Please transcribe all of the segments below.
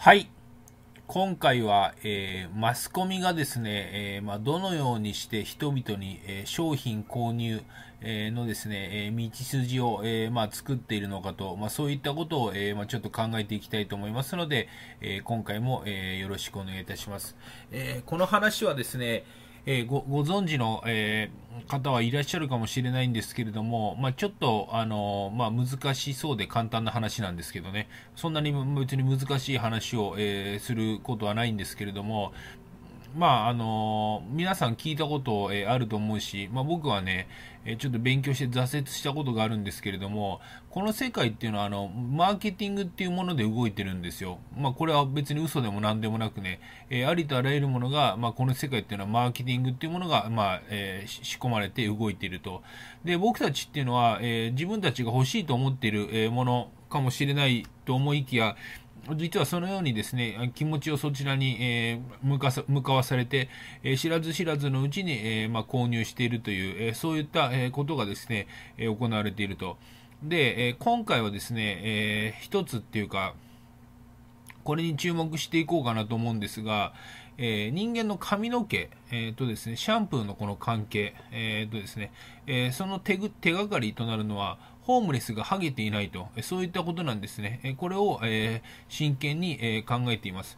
はい。今回は、えー、マスコミがですね、えー、まあ、どのようにして人々に、えー、商品購入、えのですね、え道筋を、えまあ、作っているのかと、まあ、そういったことを、えまちょっと考えていきたいと思いますので、え今回も、えよろしくお願いいたします、えこの話はですね、えー、ごご存知の、えー、方はいらっしゃるかもしれないんですけれども、まあ、ちょっと、あのまあ、難しそうで簡単な話なんですけどね、そんなに別に難しい話を、えー、することはないんですけれども、まああの皆さん聞いたこと、えー、あると思うし、まあ、僕はね、えー、ちょっと勉強して挫折したことがあるんですけれどもこの世界っていうのはあのマーケティングっていうもので動いてるんですよ、まあ、これは別に嘘でも何でもなくね、えー、ありとあらゆるものが、まあ、この世界っていうのはマーケティングっていうものが、まあえー、仕込まれて動いているとで僕たちっていうのは、えー、自分たちが欲しいと思っているものかもしれないと思いきや実はそのようにですね、気持ちをそちらに、えー、向か向かわされて、えー、知らず知らずのうちに、えー、まあ、購入しているという、えそういった、えことがですね、え行われていると。で、え今回はですね、えー、一つっていうか、これに注目していこうかなと思うんですが、えー、人間の髪の毛、えーとですね、シャンプーのこの関係、えーとですねえー、その手手がかりとなるのはホームレスがハゲていないと、そういったことなんですね。これを、え真剣に、え考えています。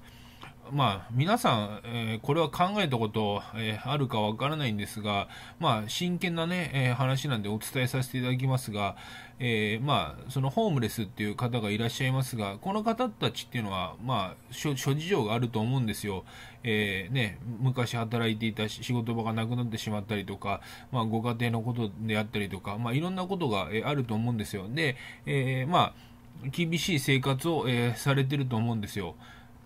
まあ、皆さん、えー、これは考えたこと、えー、あるかわからないんですが、まあ、真剣なね、えー、話なんでお伝えさせていただきますが、えまあ、そのホームレスっていう方がいらっしゃいますが、この方たちっていうのは、まあ、諸事情があると思うんですよ。えね、昔働いていた仕事場がなくなってしまったりとか、まあ、ご家庭のことであったりとか、まあ、いろんなことが、えあると思うんですよ。で、えまあ、厳しい生活を、えされてると思うんですよ。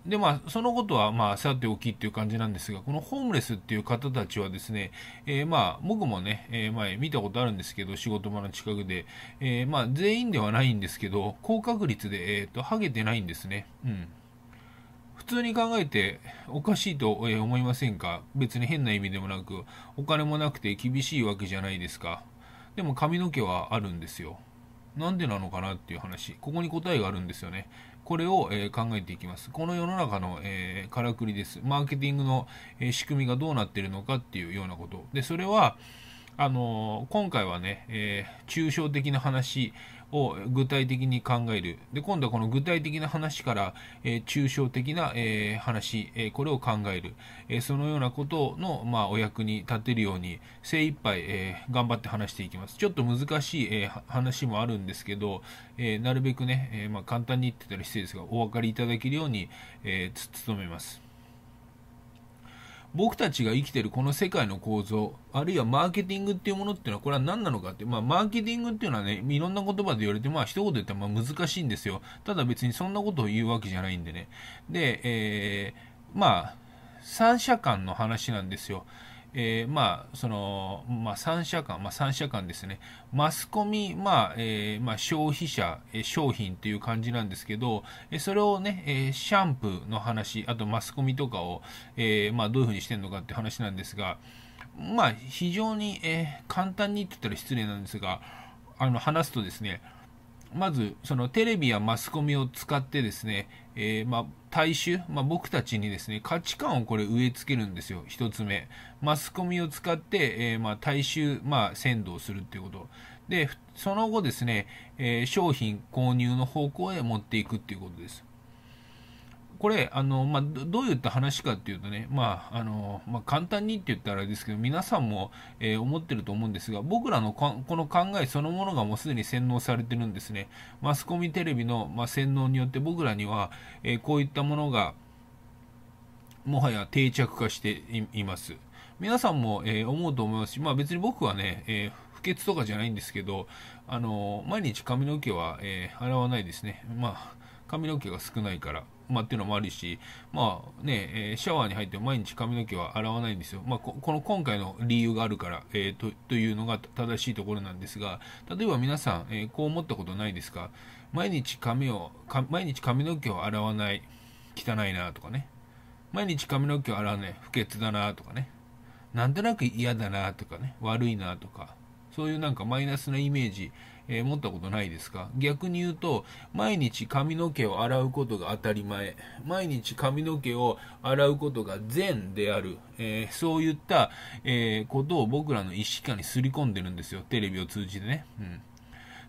で、まあ、そのことは、まあ、さておきっていう感じなんですが、このホームレスっていう方たちはですね、えー、まあ、僕もね、えー、前見たことあるんですけど、仕事場の近くで、えー、まあ、全員ではないんですけど、高確率で、えっ、と、ハゲてないんですね。うん。普通に考えておかしいと思いませんか別に変な意味でもなく、お金もなくて厳しいわけじゃないですか。でも髪の毛はあるんですよ。なんでなのかなっていう話。ここに答えがあるんですよね。これを、え考えていきます。この世の中の、えー、からくりです。マーケティングの、え仕組みがどうなってるのかっていうようなこと。で、それは、あの今回はね、えー、抽象的な話を具体的に考える。で、今度はこの具体的な話から、えー、抽象的な、えー、話、えー、これを考える、えそのようなことの、まあ、お役に立てるように、精一杯、え頑張って話していきます。ちょっと難しい、え話もあるんですけど、えなるべくね、えまあ、簡単に言ってたら失礼ですが、お分かりいただけるように、え努めます。僕たちが生きてるこの世界の構造、あるいはマーケティングっていうものっていうのはこれは何なのかって、まあマーケティングっていうのはね、いろんな言葉で言われて、まあ一言で言ったらまあ難しいんですよ。ただ別にそんなことを言うわけじゃないんでね。で、えー、まあ、三者間の話なんですよ。えー、まあ、その、まあ、3社間、まあ、3社間ですね。マスコミ、まあ、えー、まあ、消費者、えー、商品という感じなんですけど、えー、それをね、えー、シャンプーの話、あとマスコミとかを、えー、まあ、どういうふうにしてるのかって話なんですが、まあ、非常に、えー、簡単にって言ったら失礼なんですが、あの、話すとですね、まず、そのテレビやマスコミを使ってですね、えー、まあ、大衆、まあ、僕たちにですね、価値観をこれ植え付けるんですよ。1つ目。マスコミを使って、えー、まあ、大衆、まあ、先導するっていうこと。で、その後ですね、えー、商品購入の方向へ持っていくっていうことです。これあの、まあ、どういった話かっていうとね、まああのまあ、簡単にって言ったらあれですけど皆さんも、えー、思ってると思うんですが僕らのこの考えそのものがもうすでに洗脳されてるんですねマスコミテレビの、まあ、洗脳によって僕らには、えー、こういったものがもはや定着化しています皆さんも、えー、思うと思いますし、まあ、別に僕はね、え不潔とかじゃないんですけど、あの毎日髪の毛は、え洗わないですねまあ髪の毛が少ないからまあ、っていうのもあるし、まあね、えー、シャワーに入って毎日髪の毛は洗わないんですよ。まあ、この今回の理由があるから、えー、とというのが正しいところなんですが、例えば皆さん、えー、こう思ったことないですか毎日髪を毎日髪の毛を洗わない、汚いなとかね。毎日髪の毛を洗わない、不潔だなとかね。なんとなく嫌だなとかね、悪いなとか、そういうなんかマイナスなイメージ、えー、ったことないですか逆に言うと、毎日髪の毛を洗うことが当たり前、毎日髪の毛を洗うことが善である、えー、そういった、えー、ことを僕らの意識下にすり込んでるんですよ、テレビを通じてね。うん、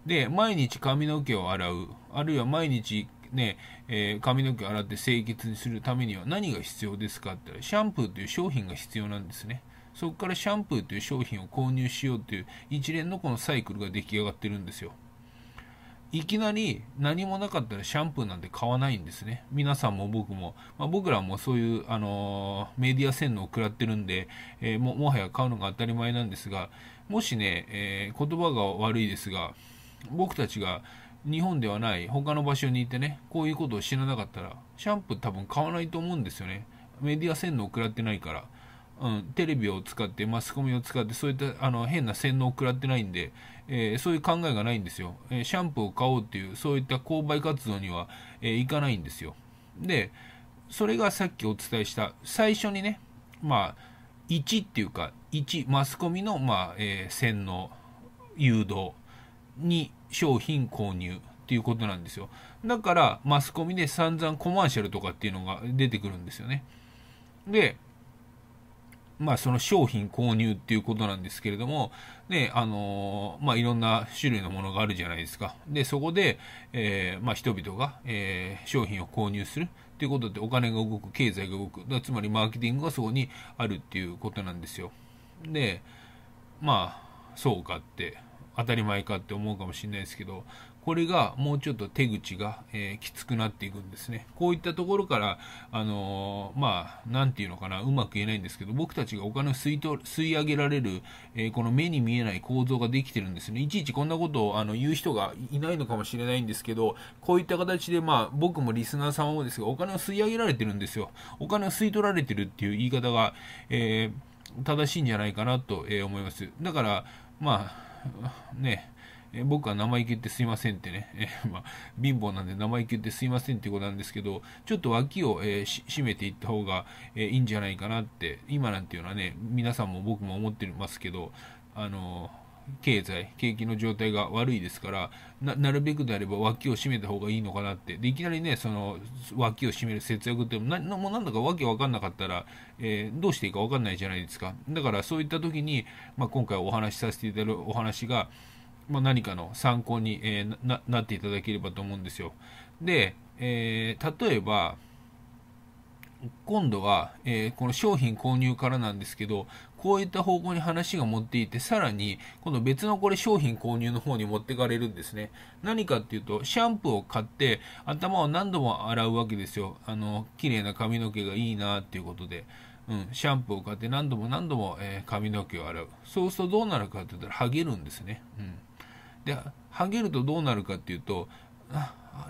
で、毎日髪の毛を洗う、あるいは毎日ね、えー、髪の毛を洗って清潔にするためには何が必要ですかって言ったら、シャンプーという商品が必要なんですね。そこからシャンプーという商品を購入しようという一連のこのサイクルが出来上がってるんですよ。いきなり何もなかったらシャンプーなんて買わないんですね。皆さんも僕も、まあ、僕らもそういう、あのー、メディア洗脳を食らってるんで、えー、も、もはや買うのが当たり前なんですが、もしね、えー、言葉が悪いですが、僕たちが日本ではない他の場所にいてね、こういうことを知らなかったら、シャンプー多分買わないと思うんですよね。メディア洗脳を食らってないから。うん、テレビを使ってマスコミを使ってそういったあの変な洗脳を食らってないんで、えー、そういう考えがないんですよ、えー、シャンプーを買おうっていうそういった購買活動には、えー、いかないんですよでそれがさっきお伝えした最初にねまあ1っていうか1マスコミの、まあえー、洗脳誘導に商品購入っていうことなんですよだからマスコミで散々コマーシャルとかっていうのが出てくるんですよねでまあ、その商品購入っていうことなんですけれども、ね、あのー、まあ、いろんな種類のものがあるじゃないですか。で、そこで、えー、まあ、人々が、えー、商品を購入するっていうことでお金が動く、経済が動く。つまり、マーケティングがそこにあるっていうことなんですよ。で、まあ、そうかって、当たり前かって思うかもしれないですけど、これがもうちょっと手口が、えー、きつくなっていくんですね。こういったところから、あのー、まあ、なんていうのかな、うまく言えないんですけど、僕たちがお金を吸い取吸い上げられる、えー、この目に見えない構造ができてるんですね。いちいちこんなことをあの言う人がいないのかもしれないんですけど、こういった形で、まあ、僕もリスナー様もですが、お金を吸い上げられてるんですよ。お金を吸い取られてるっていう言い方が、え正しいんじゃないかなと、え思います。だから、まあ、ね、え僕は生意気言ってすいませんってね、えまあ、貧乏なんで生意気言ってすいませんっていうことなんですけど、ちょっと脇を、えー、締めていった方が、えー、いいんじゃないかなって、今なんていうのはね、皆さんも僕も思ってますけど、あの経済、景気の状態が悪いですからな、なるべくであれば脇を締めた方がいいのかなって、でいきなりね、その脇を締める節約ってな、なもうなんだか訳分かんなかったら、えー、どうしていいか分かんないじゃないですか。だからそういった時に、まあ、今回お話しさせていただくお話が、まあ、何かの参考に、えー、なっていただければと思うんですよ。で、えー、例えば、今度は、えー、この商品購入からなんですけど、こういった方向に話が持っていって、さらに、今度別のこれ商品購入の方に持ってかれるんですね。何かっていうと、シャンプーを買って、頭を何度も洗うわけですよ。あの、綺麗な髪の毛がいいなっていうことで。うん、シャンプーを買って何度も何度も、えー、髪の毛を洗う。そうするとどうなるかって言ったら、剥げるんですね。うん。でハゲるとどうなるかっていうと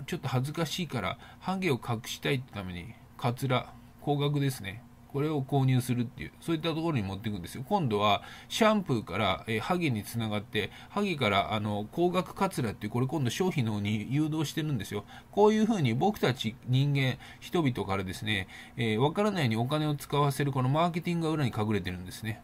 ちょっと恥ずかしいからハゲを隠したいってためにカツラ高額ですねこれを購入するっていう、そういったところに持っていくんですよ。今度はシャンプーから、えー、ハゲにつながって、ハゲからあの高額カツラっていう、これ今度消費の方に誘導してるんですよ。こういうふうに僕たち人間、人々からですね、わ、えー、からないようにお金を使わせるこのマーケティングが裏に隠れてるんですね。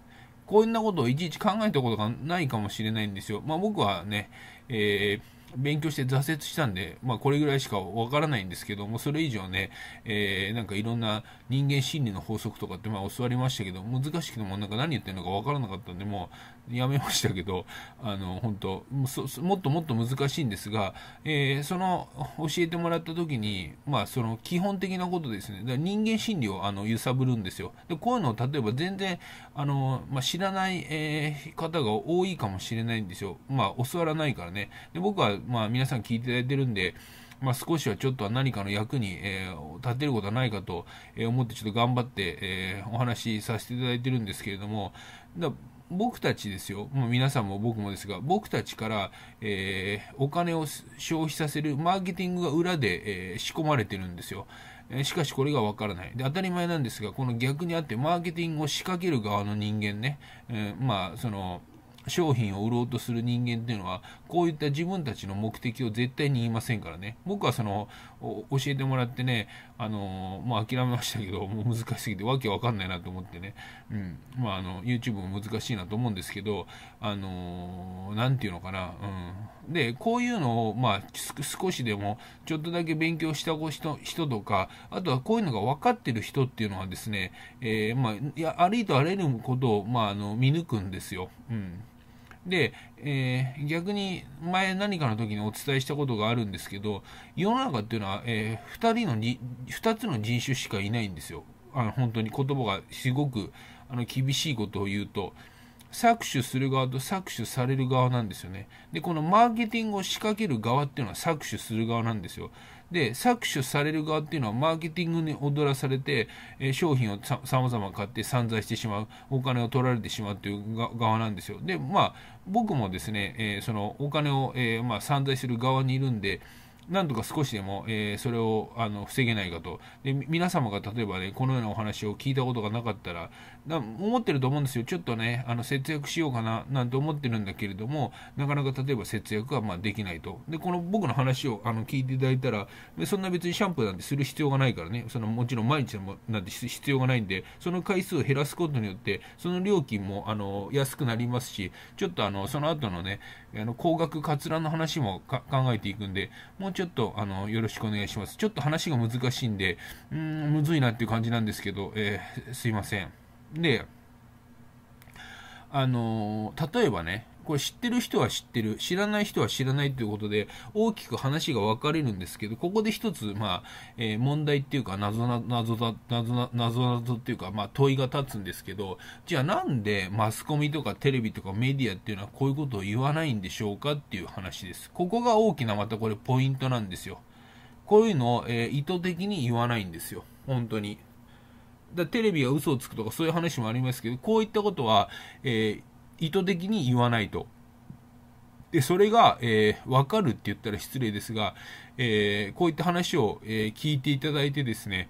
こんなことをいちいち考えたことがないかもしれないんですよ。まあ僕はね、えー勉強して挫折したんで、まあ、これぐらいしかわからないんですけども、それ以上ね、えー、なんかいろんな人間心理の法則とかってまあ教わりましたけど、難しくてもなんか何言ってるのかわからなかったんで、もうやめましたけど、あの、本当もっともっと難しいんですが、えー、その、教えてもらった時に、まあ、その基本的なことですね、だから人間心理をあの揺さぶるんですよ。で、こういうのを例えば全然、あの、まあ、知らない、えー、方が多いかもしれないんですよ。まあ、教わらないからね。で、僕はまあ、皆さん聞いていただいてるんで、まあ、少しはちょっとは何かの役に、えー、立てることはないかと思ってちょっと頑張って、えー、お話しさせていただいてるんですけれどもだ僕たちですよ、もう皆さんも僕もですが、僕たちから、えー、お金を消費させるマーケティングが裏で、え仕込まれてるんですよ。しかしこれがわからないで。当たり前なんですが、この逆にあって、マーケティングを仕掛ける側の人間ね、えまあ、その、商品を売ろうとする人間っていうのは、こういった自分たちの目的を絶対に言いませんからね。僕はその、教えてもらってね、あの、ま諦めましたけど、もう難しすぎてわけわかんないなと思ってね。うん。まあ、あの、YouTube も難しいなと思うんですけど、あの、なんていうのかな。うん。で、こういうのを、まあ、少しでも、ちょっとだけ勉強した人人とか、あとはこういうのが分かってる人っていうのはですね、えー、まあ、いや、ありとあらゆることを、まあ、あの、見抜くんですよ。うん。で、えー、逆に前何かの時にお伝えしたことがあるんですけど、世の中っていうのは、えー、2人のに、2つの人種しかいないんですよ。あの、本当に言葉がすごく、あの、厳しいことを言うと、搾取する側と搾取される側なんですよね。で、このマーケティングを仕掛ける側っていうのは搾取する側なんですよ。で、搾取される側っていうのはマーケティングに踊らされて、えー、商品をさまざま買って散財してしまう、お金を取られてしまうという側なんですよ。で、まあ、僕もですね、えー、そのお金を、えー、まあ、散財する側にいるんで、なんとか少しでも、えー、それをあの防げないかとで。皆様が例えばね、このようなお話を聞いたことがなかったら、思ってると思うんですよ。ちょっとね、あの節約しようかな、なんて思ってるんだけれども、なかなか例えば節約はまあできないと。で、この僕の話をあの聞いていただいたら、そんな別にシャンプーなんてする必要がないからね、そのもちろん毎日なんて必要がないんで、その回数を減らすことによって、その料金もあの安くなりますし、ちょっとあのその後のね、あの高額かつらの話も考えていくんで、もうちょっとあのよろしくお願いします。ちょっと話が難しいんで、うん、むずいなっていう感じなんですけど、えー、すいません。で、あの例えばね、これ知ってる人は知ってる、知らない人は知らないということで、大きく話が分かれるんですけど、ここで一つ、まあ、えー、問題っていうか、謎な、謎だ、謎な、謎謎っていうか、まあ、問いが立つんですけど、じゃあなんでマスコミとかテレビとかメディアっていうのはこういうことを言わないんでしょうかっていう話です。ここが大きなまたこれポイントなんですよ。こういうのを、えー、意図的に言わないんですよ。本当に。だテレビが嘘をつくとかそういう話もありますけど、こういったことは、えー意図的に言わないと。で、それが、えー、わかるって言ったら失礼ですが、えー、こういった話を、えー、聞いていただいてですね、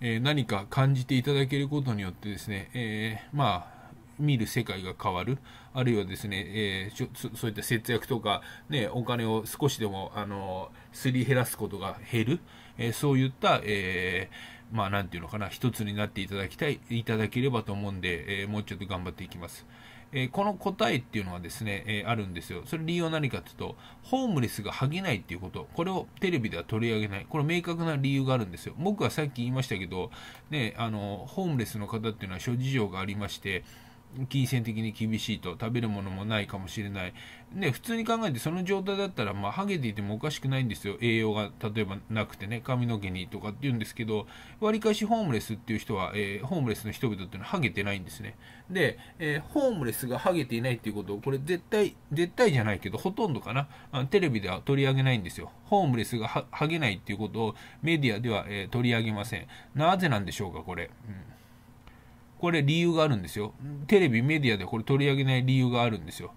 えー、何か感じていただけることによってですね、えー、まあ、見る世界が変わる、あるいはですね、えー、そういった節約とか、ね、お金を少しでも、あのすり減らすことが減る、えー、そういった、えー、まあ、なんていうのかな、一つになっていただきたい、いただければと思うんで、えもうちょっと頑張っていきます。えー、この答えっていうのはですね、えー、あるんですよ。それ理由は何かっていうと、ホームレスが剥げないっていうこと、これをテレビでは取り上げない、これ明確な理由があるんですよ。僕はさっき言いましたけど、ね、あの、ホームレスの方っていうのは諸事情がありまして、金銭的に厳しいと食べるものもないかもしれない、ね、普通に考えてその状態だったら、まあ、ハゲていてもおかしくないんですよ栄養が例えばなくてね髪の毛にとかって言うんですけどわりかしホームレスっていう人は、えー、ホームレスの人々っていうのはハゲてないんですねで、えー、ホームレスがハゲていないっていうことをこれ絶対絶対じゃないけどほとんどかなあテレビでは取り上げないんですよホームレスがハゲないっていうことをメディアでは、えー、取り上げませんなぜなんでしょうかこれ、うんこれ理由があるんですよ。テレビ、メディアでこれ取り上げない理由があるんですよ。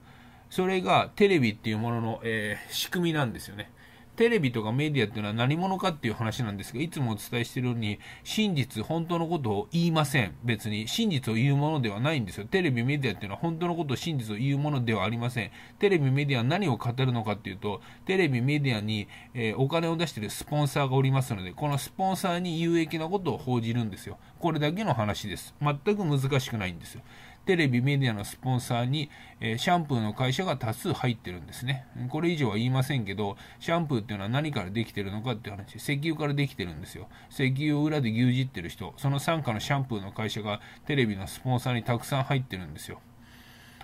それがテレビっていうものの、えー、仕組みなんですよね。テレビとかメディアっていうのは何者かっていう話なんですが、いつもお伝えしてるように、真実、本当のことを言いません。別に、真実を言うものではないんですよ。テレビ、メディアっていうのは本当のこと、を真実を言うものではありません。テレビ、メディアは何を語るのかっていうと、テレビ、メディアに、えー、お金を出してるスポンサーがおりますので、このスポンサーに有益なことを報じるんですよ。これだけの話です。全く難しくないんですよ。テレビ、メディアのスポンサーに、えシャンプーの会社が多数入ってるんですね。これ以上は言いませんけど、シャンプーっていうのは何からできてるのかっていう話、石油からできてるんですよ。石油を裏で牛耳ってる人、その傘下のシャンプーの会社がテレビのスポンサーにたくさん入ってるんですよ。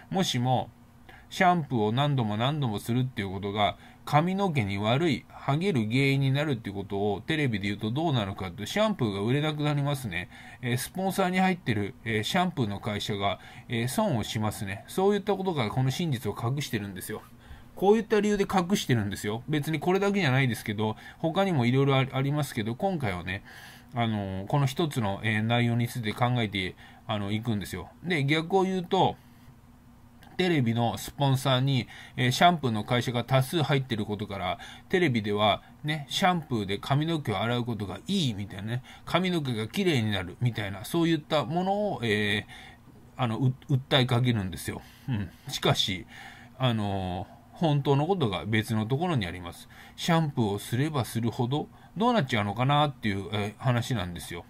もしも、シャンプーを何度も何度もするっていうことが、髪の毛に悪い、ハゲる原因になるっていうことをテレビで言うとどうなるかってシャンプーが売れなくなりますね。えー、スポンサーに入ってる、えー、シャンプーの会社が、えー、損をしますね。そういったことがこの真実を隠してるんですよ。こういった理由で隠してるんですよ。別にこれだけじゃないですけど、他にもいろいろありますけど、今回はね、あのこの一つの、え内容について考えてあのいくんですよ。で、逆を言うと、テレビのスポンサーに、えー、シャンプーの会社が多数入ってることから、テレビではね、シャンプーで髪の毛を洗うことがいいみたいなね、髪の毛がきれいになるみたいな、そういったものを、えー、あの、訴えかけるんですよ。うん。しかし、あのー、本当のことが別のところにあります。シャンプーをすればするほど、どうなっちゃうのかなっていう、え話なんですよ。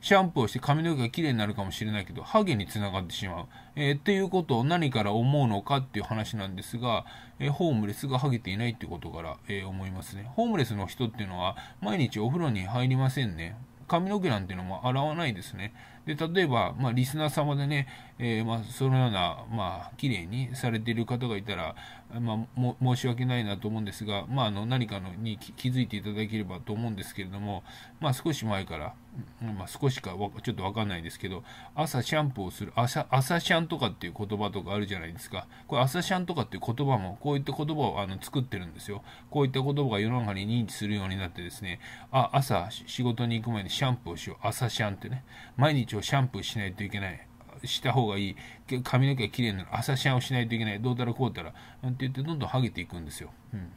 シャンプーをして髪の毛がきれいになるかもしれないけど、ハゲにつながってしまう。えー、っていうことを何から思うのかっていう話なんですが、えー、ホームレスがハゲていないってことから、えー、思いますね。ホームレスの人っていうのは、毎日お風呂に入りませんね。髪の毛なんてのも洗わないですね。で、例えば、まあ、リスナー様でね、えー、まあ、そのような、まあ、綺麗にされている方がいたら、まあ、申し訳ないなと思うんですが、まあ、あの、何かのに気づいていただければと思うんですけれども、まあ、少し前から、まあ、少しかちょっとわかんないですけど、朝シャンプーをする、朝、朝シャンとかっていう言葉とかあるじゃないですか。これ、朝シャンとかっていう言葉も、こういった言葉をあの作ってるんですよ。こういった言葉が世の中に認知するようになってですね、あ、朝仕事に行く前にシャンプーをしよう。朝シャンってね。毎日をシャンプーしないといけない。した方がいい。髪の毛が綺麗になる。朝シャンをしないといけない。どうたらこうたら。なんて言ってどんどんハゲていくんですよ。うん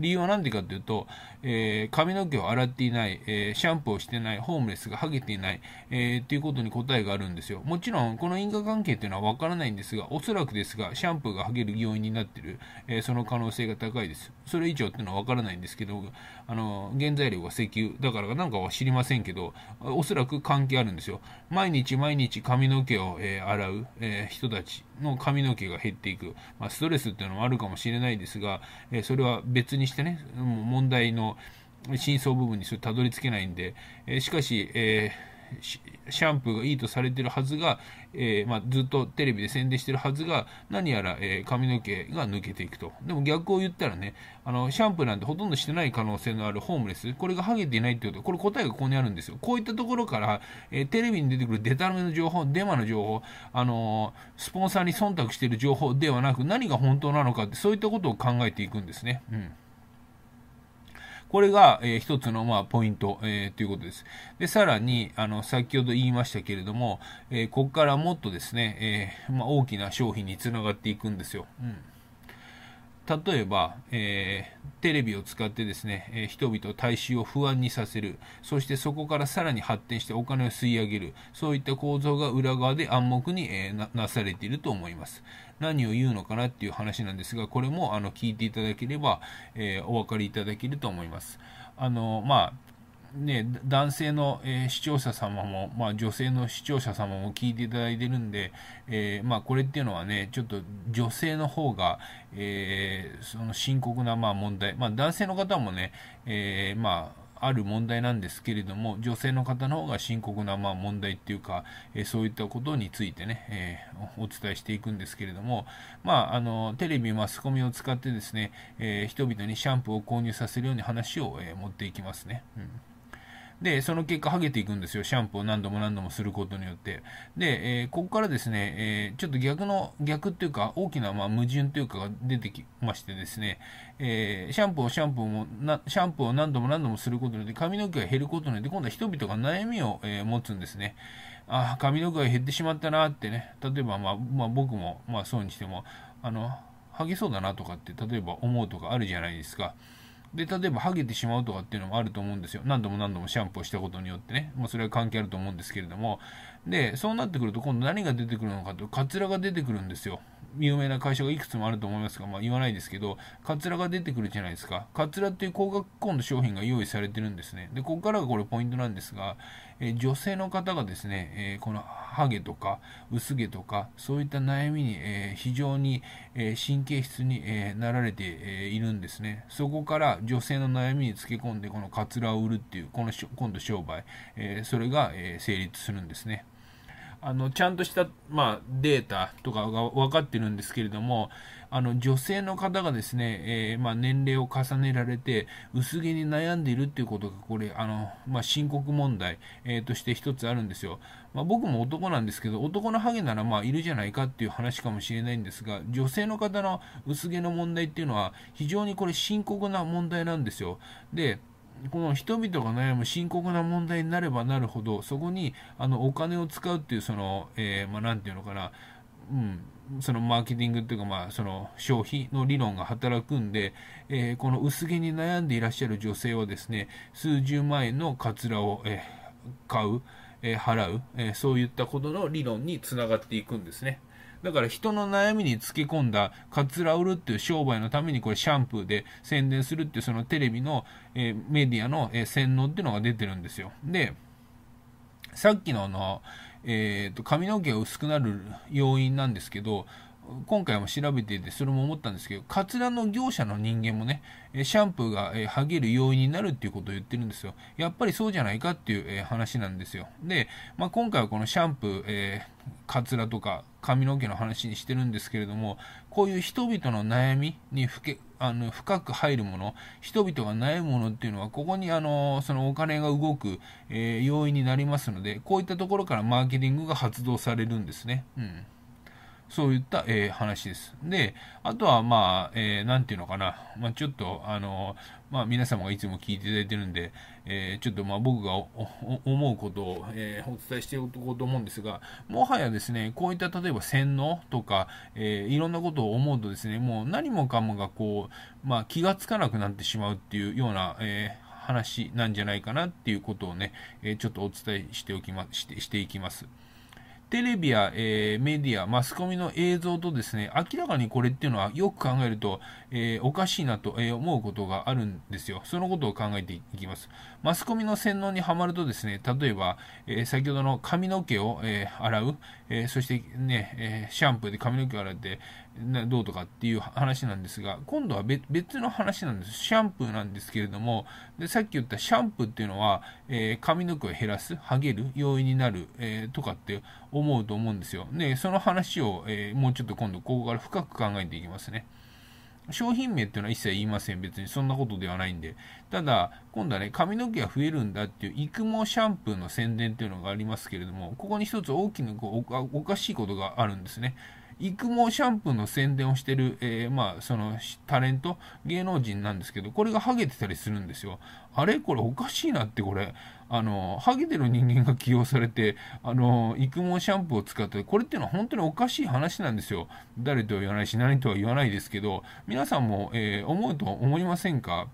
理由は何でかというと、えー、髪の毛を洗っていない、えー、シャンプーをしてない、ホームレスがはげていない、えー、ということに答えがあるんですよ。もちろん、この因果関係というのはわからないんですが、おそらくですが、シャンプーがはげる要因になっている、えー、その可能性が高いです。それ以上というのはわからないんですけど、あの原材料が石油だからなんかは知りませんけど、おそらく関係あるんですよ。毎日毎日髪の毛を、えー、洗う、えー、人たちの髪の毛が減っていく、まあ、ストレスっていうのもあるかもしれないですが、えー、それは別にしてね、問題の真相部分にたどり着けないんで、えしかし、えー、シャンプーがいいとされてるはずが、えー、まあ、ずっとテレビで宣伝してるはずが、何やら、えー、髪の毛が抜けていくと。でも逆を言ったらね、あの、シャンプーなんてほとんどしてない可能性のあるホームレス、これがハゲていないってこと、これ答えがここにあるんですよ。こういったところから、えー、テレビに出てくるデタラメの情報、デマの情報、あのスポンサーに忖度している情報ではなく、何が本当なのかって、そういったことを考えていくんですね。うん。これが、えー、一つの、まあ、ポイント、えー、ということです。で、さらに、あの、先ほど言いましたけれども、えー、ここからもっとですね、えーまあ、大きな商品につながっていくんですよ。うん例えば、えー、テレビを使ってですね、え人々大衆を不安にさせる、そしてそこからさらに発展してお金を吸い上げる、そういった構造が裏側で暗黙に、えー、なされていると思います。何を言うのかなっていう話なんですが、これもあの聞いていただければ、えー、お分かりいただけると思います。あのまあね、男性の、えー、視聴者様も、まあ、女性の視聴者様も聞いていただいてるんで、えー、まあ、これっていうのはね、ちょっと女性の方が、えー、その深刻な、まあ、問題、まあ、男性の方もね、えまあ、ある問題なんですけれども、女性の方の方が深刻なまあ問題っていうか、えー、そういったことについてね、えー、お伝えしていくんですけれども、まあ、あの、テレビ、マスコミを使ってですね、えー、人々にシャンプーを購入させるように話を、え持っていきますね。うんで、その結果、剥げていくんですよ。シャンプーを何度も何度もすることによって。で、えー、ここからですね、えー、ちょっと逆の、逆っていうか、大きなまあ矛盾というかが出てきましてですね、えー、シャンプーをシャンプーもな、シャンプーを何度も何度もすることによって、髪の毛が減ることによって、今度は人々が悩みを、えー、持つんですね。ああ、髪の毛が減ってしまったなってね、例えば、まあ、まあ、僕も、まあ、そうにしても、あの、剥げそうだなとかって、例えば思うとかあるじゃないですか。で、例えば、ハゲてしまうとかっていうのもあると思うんですよ。何度も何度もシャンプーしたことによってね。まあ、それは関係あると思うんですけれども。で、そうなってくると、今度何が出てくるのかと、カツラが出てくるんですよ。有名な会社がいくつもあると思いますが、まあ、言わないですけど、カツラが出てくるじゃないですか。カツラっていう高額コンの商品が用意されてるんですね。で、ここからがこれポイントなんですが、え女性の方がですね、えこのハゲとか薄毛とか、そういった悩みに、え非常に、え神経質に、えなられて、えいるんですね。そこから女性の悩みにつけ込んで、このカツラを売るっていう、この今度商売、えそれが、え成立するんですね。あのちゃんとした、まあ、データとかが分かってるんですけれどもあの女性の方がですね、えー、まあ、年齢を重ねられて薄毛に悩んでいるっていうことがこれあの、まあ、深刻問題、えー、として一つあるんですよ、まあ、僕も男なんですけど男のハゲならまあいるじゃないかっていう話かもしれないんですが女性の方の薄毛の問題っていうのは非常にこれ深刻な問題なんですよでこの人々が悩む深刻な問題になればなるほど、そこにあのお金を使うっていう、その、えー、まあ、なんていうのかな、うん、そのマーケティングっていうか、まあ、その消費の理論が働くんで、えー、この薄毛に悩んでいらっしゃる女性はですね、数十万円のカツラを、えー、買う、えー、払う、えそういったことの理論につながっていくんですね。だから人の悩みにつけ込んだかつら売るっていう商売のためにこれシャンプーで宣伝するっていうそのテレビの、えー、メディアの、えー、洗脳っていうのが出てるんですよ。で、さっきのあの、えーと髪の毛が薄くなる要因なんですけど今回も調べていて、それも思ったんですけど、カツラの業者の人間もね、シャンプーが剥げる要因になるっていうことを言ってるんですよ。やっぱりそうじゃないかっていう話なんですよ。で、まあ、今回はこのシャンプー、えー、カツラとか髪の毛の話にしてるんですけれども、こういう人々の悩みにふけあの深く入るもの、人々が悩むものっていうのは、ここにあのそのお金が動く、えー、要因になりますので、こういったところからマーケティングが発動されるんですね。うんそういった、えー、話です。で、あとは、まあ、えー、なんていうのかな、まあ、ちょっと、あの、まあ、皆様がいつも聞いていただいてるんで、えー、ちょっと、まあ、僕が思うことを、えー、お伝えしておこうと思うんですが、もはやですね、こういった、例えば洗脳とか、えー、いろんなことを思うとですね、もう何もかもが、こう、まあ、気がつかなくなってしまうっていうような、えー、話なんじゃないかなっていうことをね、えー、ちょっとお伝えしておきま、して、していきます。テレビや、えー、メディア、マスコミの映像とですね、明らかにこれっていうのはよく考えると、えー、おかしいなと、えー、思うことがあるんですよ。そのことを考えていきます。マスコミの洗脳にはまるとですね、例えば、えー、先ほどの髪の毛を、えー、洗う、えー、そしてね、えシャンプーで髪の毛を洗って、どうとかっていう話なんですが、今度は別の話なんです。シャンプーなんですけれども、でさっき言ったシャンプーっていうのは、え髪の毛を減らす、剥げる、要因になる、えとかって思うと思うんですよ。で、その話を、えもうちょっと今度ここから深く考えていきますね。商品名っていうのは一切言いません。別にそんなことではないんで。ただ、今度はね、髪の毛が増えるんだっていう育毛シャンプーの宣伝っていうのがありますけれども、ここに一つ大きなおかしいことがあるんですね。育毛シャンプーの宣伝をしてる、えー、まあ、そのタレント、芸能人なんですけど、これがハゲてたりするんですよ。あれこれおかしいなって、これ。あの、ハゲてる人間が起用されて、あの、育毛シャンプーを使って、これっていうのは本当におかしい話なんですよ。誰とは言わないし、何とは言わないですけど、皆さんも、えー、思うと思いませんか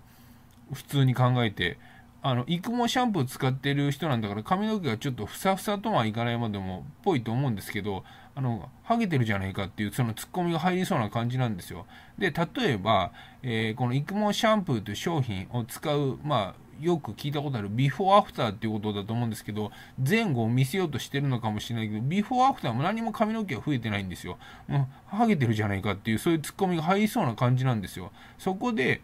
普通に考えて。あの、育毛シャンプー使ってる人なんだから、髪の毛がちょっとふさふさとはいかないまでも、ぽいと思うんですけど、あの、ハゲてるじゃないかっていう、そのツッコミが入りそうな感じなんですよ。で、例えば、えー、この育毛シャンプーという商品を使う、まあ、よく聞いたことあるビフォーアフターっていうことだと思うんですけど、前後を見せようとしてるのかもしれないけど、ビフォーアフターも何も髪の毛は増えてないんですよ。もう、ハゲてるじゃないかっていう、そういうツッコミが入りそうな感じなんですよ。そこで、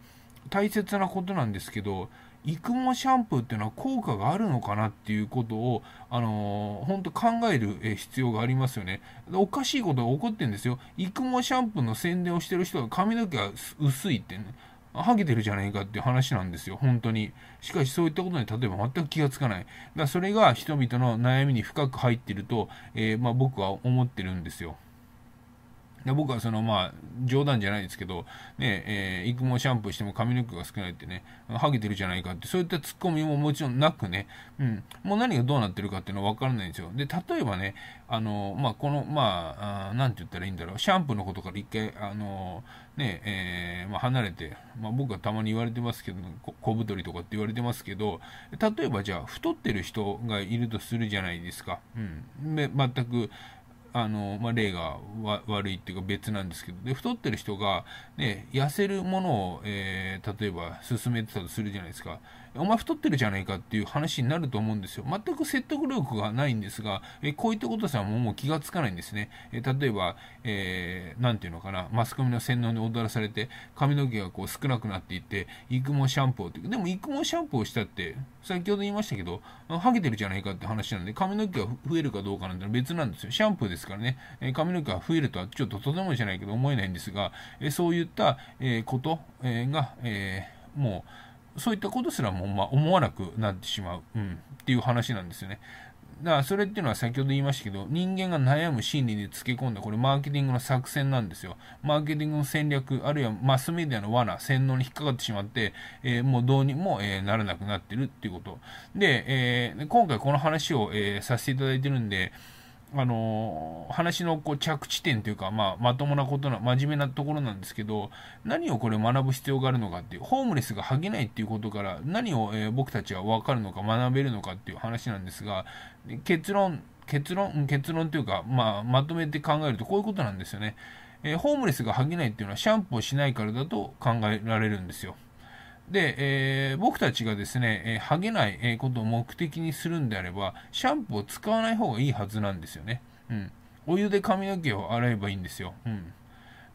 大切なことなんですけど、育毛シャンプーっていうのは効果があるのかなっていうことを、あのー、本当考える必要がありますよね。おかしいことが起こってんですよ。育毛シャンプーの宣伝をしてる人が髪の毛が薄いってね。ハゲてるじゃないかっていう話なんですよ、本当に。しかしそういったことに例えば全く気がつかない。だからそれが人々の悩みに深く入ってると、えー、まあ、僕は思ってるんですよ。で僕はそのまあ冗談じゃないですけど、ねえー、育毛シャンプーしても髪の毛が少ないってね、ハゲてるじゃないかって、そういったツッコミももちろんなくね、うん、もう何がどうなってるかっていうのは分からないんですよ。で、例えばね、あの、まあ、この、まあ、なんて言ったらいいんだろう、シャンプーのことから一回、あの、ね、えー、まあ、離れて、まあ、僕はたまに言われてますけど、小太りとかって言われてますけど、例えばじゃあ、太ってる人がいるとするじゃないですか。うん。で、全く、あの、まあ、例が悪いっていうか別なんですけど、で、太ってる人が、ね、痩せるものを、えー、例えば勧めてたとするじゃないですか。お前太ってるじゃないかっていう話になると思うんですよ。全く説得力がないんですが、えこういったことさももう気がつかないんですね。え例えば、えー、て言うのかな、マスコミの洗脳に踊らされて、髪の毛がこう少なくなっていって、育毛シャンプーっていう、でも育毛シャンプーをしたって、先ほど言いましたけど、ハゲてるじゃないかって話なんで、髪の毛が増えるかどうかなんて別なんですよ。シャンプーですからね、え髪の毛が増えるとはちょっととてもじゃないけど思えないんですが、えそういった、えこと、えが、えもう、そういったことすらも、ま思わなくなってしまう、うん、っていう話なんですよね。だからそれっていうのは先ほど言いましたけど人間が悩む心理につけ込んだこれマーケティングの作戦なんですよマーケティングの戦略あるいはマスメディアの罠洗脳に引っかかってしまって、えー、もうどうにも、えー、ならなくなってるっていうことで、えー、今回この話を、えさせていただいてるんであの話のこう着地点というか、まあ、まともなことな、真面目なところなんですけど、何をこれ学ぶ必要があるのかっていう、ホームレスが剥げないっていうことから、何を、えー、僕たちは分かるのか、学べるのかっていう話なんですが、結論、結論、結論というか、まあ、まとめて考えるとこういうことなんですよね。えー、ホームレスが剥げないっていうのは、シャンプーしないからだと考えられるんですよ。で、えー、僕たちがですね、えー、げないことを目的にするんであれば、シャンプーを使わない方がいいはずなんですよね。うん。お湯で髪の毛を洗えばいいんですよ。うん。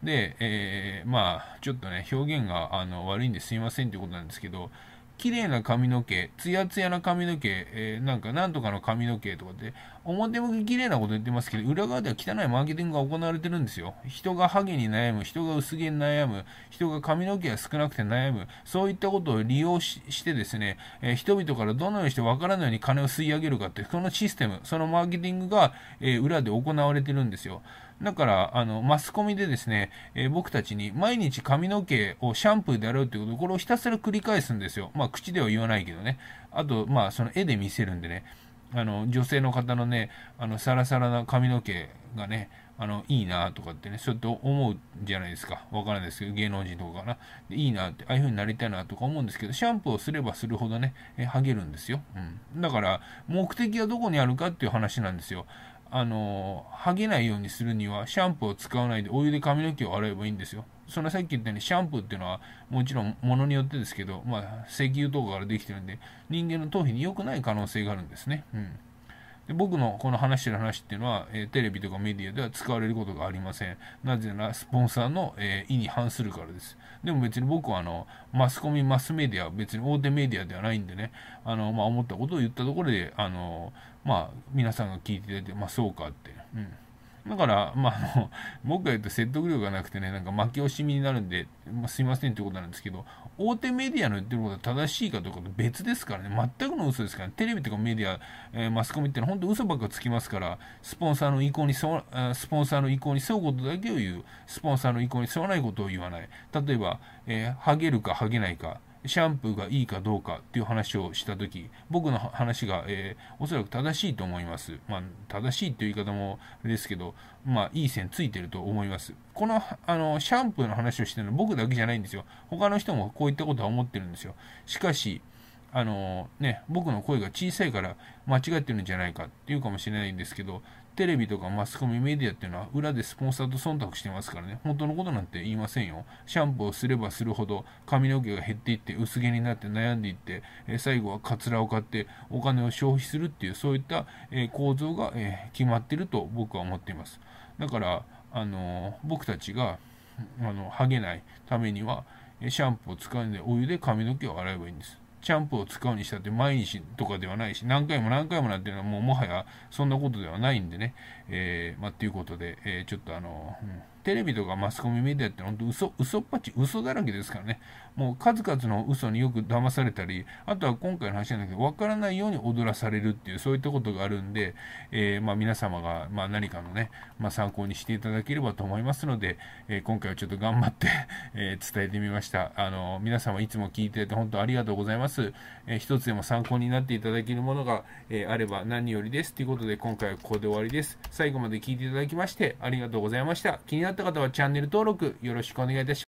で、えー、まあ、ちょっとね、表現があの悪いんですいませんということなんですけど、綺麗な髪の毛、ツヤツヤな髪の毛、えー、なんかなんとかの髪の毛とかって、表向き綺麗なこと言ってますけど、裏側では汚いマーケティングが行われてるんですよ。人がハゲに悩む、人が薄毛に悩む、人が髪の毛が少なくて悩む、そういったことを利用してですね、えー、人々からどのようにしてわからないように金を吸い上げるかって、そのシステム、そのマーケティングが、えー、裏で行われてるんですよ。だから、あの、マスコミでですね、えー、僕たちに毎日髪の毛をシャンプーで洗うっていうこと、これをひたすら繰り返すんですよ。まあ、口では言わないけどね。あと、まあ、その絵で見せるんでね。あの、女性の方のね、あの、サラサラな髪の毛がね、あの、いいなとかってね、そうやって思うじゃないですか。わからないですけど、芸能人とかかな。でいいなって、ああいう風になりたいなとか思うんですけど、シャンプーをすればするほどね、え、はげるんですよ。うん。だから、目的はどこにあるかっていう話なんですよ。あの、剥げないようにするには、シャンプーを使わないで、お湯で髪の毛を洗えばいいんですよ。そのさっき言ったように、シャンプーっていうのは、もちろん、ものによってですけど、まあ、石油とかからできてるんで、人間の頭皮に良くない可能性があるんですね。うん。で僕のこの話してる話っていうのは、えー、テレビとかメディアでは使われることがありません。なぜなら、スポンサーの、えー、意に反するからです。でも別に僕はあの、マスコミ、マスメディア、別に大手メディアではないんでね、あの、まあ、思ったことを言ったところで、あの、まあ、皆さんが聞いていて、まあ、そうかって。うんだから、まあ、あの 僕が言うと説得力がなくてね、なんか負け惜しみになるんで、まあ、すいませんってことなんですけど、大手メディアの言ってることは正しいかどうかと別ですからね、全くの嘘ですから、ね、テレビとかメディア、えー、マスコミってのは本当嘘ばっかつきますから、スポンサーの意向にそスポンサーの意向に沿うことだけを言う、スポンサーの意向に沿わないことを言わない。例えば、えー、ハゲるかハゲないか、シャンプーがいいかどうかっていう話をしたとき、僕の話が、えー、おそらく正しいと思います。まあ、正しいっていう言い方もですけど、まあ、いい線ついてると思います。この、あの、シャンプーの話をしてるのは僕だけじゃないんですよ。他の人もこういったことは思ってるんですよ。しかし、あのね、僕の声が小さいから間違ってるんじゃないかっていうかもしれないんですけど、テレビとかマスコミメディアっていうのは裏でスポンサーと忖度してますからね、本当のことなんて言いませんよ。シャンプーをすればするほど髪の毛が減っていって薄毛になって悩んでいって、え最後はカツラを買ってお金を消費するっていうそういった、え構造が、え決まってると僕は思っています。だから、あの僕たちがあのハゲないためにはシャンプーを使うんでお湯で髪の毛を洗えばいいんです。チャンプを使うにしたって毎日とかではないし、何回も何回もなんていうのはもうもはやそんなことではないんでね、えー、まあ、っていうことで、えー、ちょっとあの、うん、テレビとかマスコミメディアって本当嘘、嘘っぱち、嘘だらけですからね、もう数々の嘘によく騙されたり、あとは今回の話なんだけど、わからないように踊らされるっていう、そういったことがあるんで、えー、まあ、皆様が、まあ、何かのね、まあ、参考にしていただければと思いますので、えー、今回はちょっと頑張ってえ伝えてみました。あの、皆様いつも聞いてて本当ありがとうございます。えー、一つでも参考になっていただけるものが、えあれば何よりです。ということで、今回はここで終わりです。最後まで聞いていただきまして、ありがとうございました。気になった方はチャンネル登録よろしくお願いいたします。